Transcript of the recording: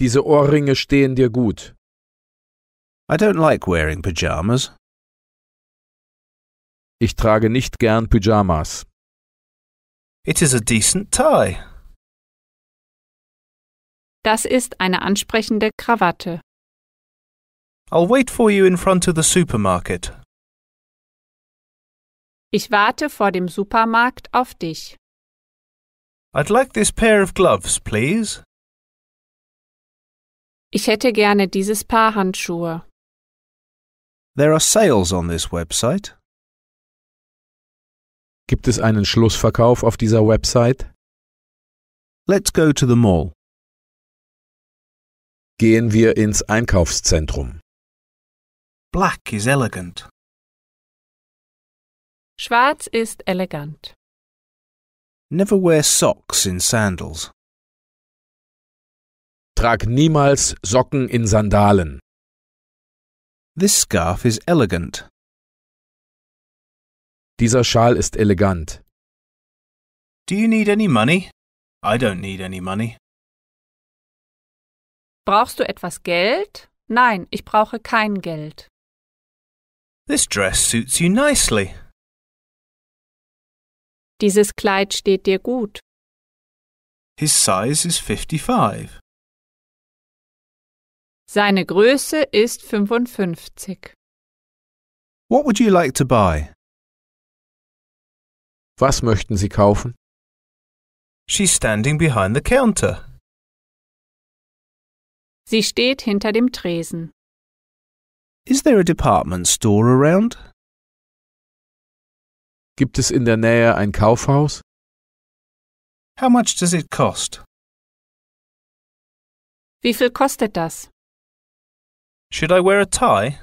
Diese Ohrringe stehen dir gut. I don't like wearing pajamas. Ich trage nicht gern Pyjamas. It is a decent tie. Das ist eine ansprechende Krawatte. I'll wait for you in front of the supermarket. Ich warte vor dem Supermarkt auf dich. I'd like this pair of gloves, please. Ich hätte gerne dieses Paar Handschuhe. There are sales on this website. Gibt es einen Schlussverkauf auf dieser Website? Let's go to the mall. Gehen wir ins Einkaufszentrum. Black is elegant. Schwarz ist elegant. Never wear socks in sandals. Trag niemals Socken in Sandalen. This scarf is elegant. Dieser Schal ist elegant. Do you need any money? I don't need any money. Brauchst du etwas Geld? Nein, ich brauche kein Geld. This dress suits you nicely. Dieses Kleid steht dir gut. His size is 55. Seine Größe ist 55. What would you like to buy? Was möchten Sie kaufen? She's standing behind the counter. Sie steht hinter dem Tresen. Is there a department store around? Gibt es in der Nähe ein Kaufhaus? How much does it cost? Wie viel kostet das? Should I wear a tie?